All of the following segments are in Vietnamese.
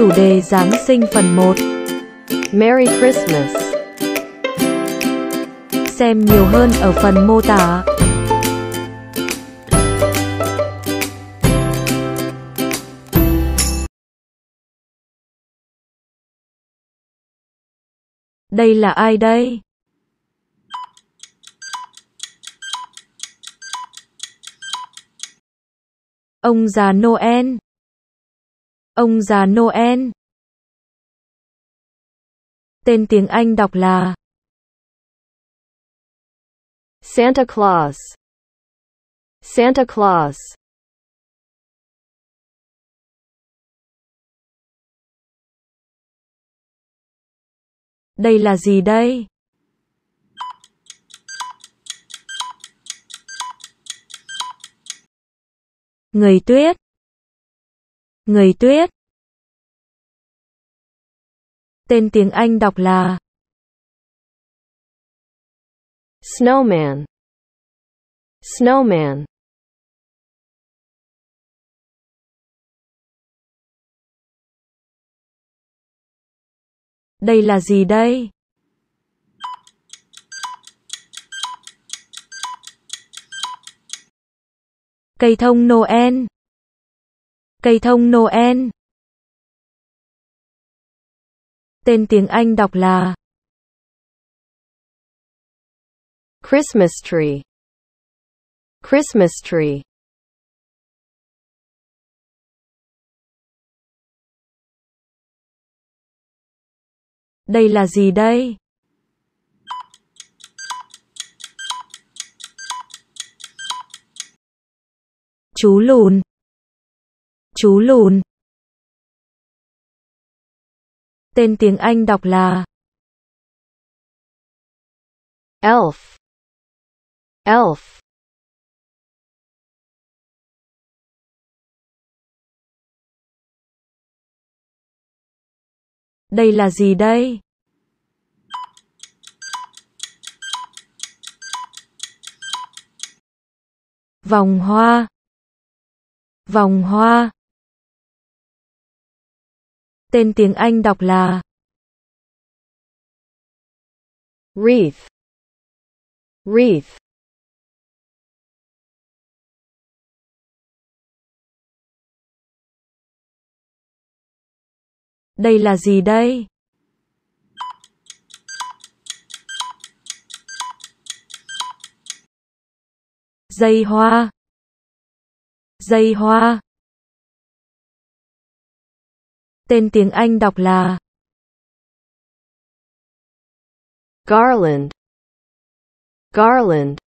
Chủ đề Giáng sinh phần 1 Merry Christmas Xem nhiều hơn ở phần mô tả Đây là ai đây? Ông già Noel Ông già Noel. Tên tiếng Anh đọc là Santa Claus. Santa Claus. Đây là gì đây? Người tuyết Người tuyết. Tên tiếng Anh đọc là Snowman. Snowman. Đây là gì đây? Cây thông Noel Cây thông Noel Tên tiếng Anh đọc là Christmas tree Christmas tree Đây là gì đây? Chú lùn Chú lùn. Tên tiếng Anh đọc là Elf. Elf. Đây là gì đây? Vòng hoa. Vòng hoa. Tên tiếng Anh đọc là wreath. Wreath. Đây là gì đây? Dây hoa Dây hoa tên tiếng Anh đọc là Garland Garland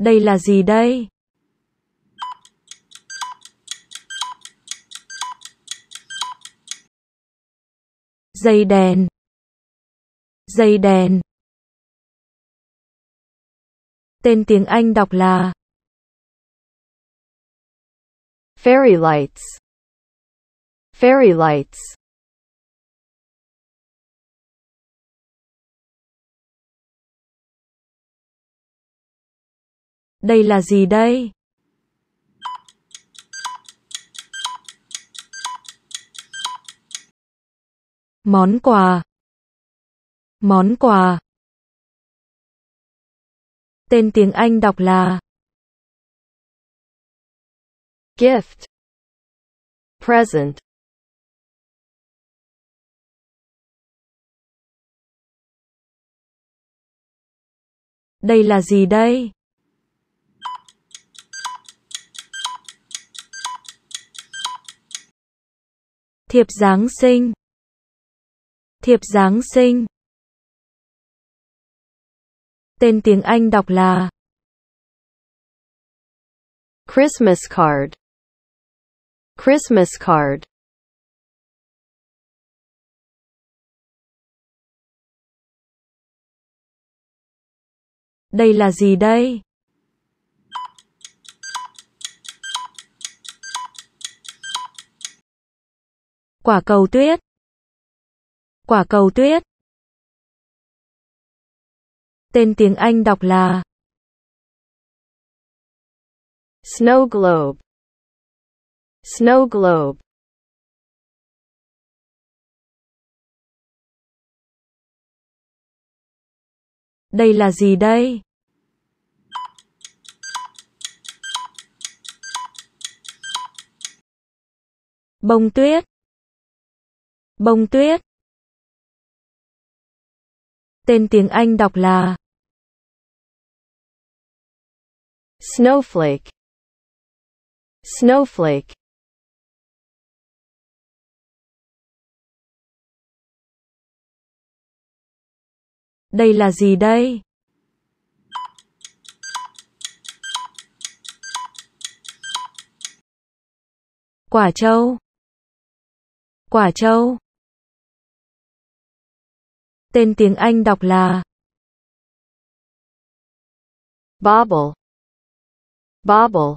Đây là gì đây? Dây đèn Dây đèn Tên tiếng Anh đọc là Fairy lights. Fairy lights. Đây là gì đây? Món quà. Món quà. Tên tiếng Anh đọc là Gift Present Đây là gì đây? Thiệp Giáng sinh Thiệp Giáng sinh Tên tiếng Anh đọc là Christmas card. Christmas card. Đây là gì đây? Quả cầu tuyết. Quả cầu tuyết tên tiếng Anh đọc là Snow globe. Snow globe. Đây là gì đây? Bông tuyết. Bông tuyết. Tên tiếng Anh đọc là snowflake snowflake đây là gì đây quả trâu quả trâu tên tiếng anh đọc là bobble Bobble